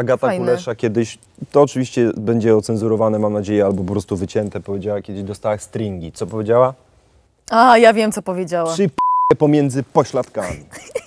Agata Fajne. Kulesza kiedyś, to oczywiście będzie ocenzurowane, mam nadzieję, albo po prostu wycięte, powiedziała kiedyś, dostała stringi. Co powiedziała? A, ja wiem, co powiedziała. Trzy p- pomiędzy pośladkami.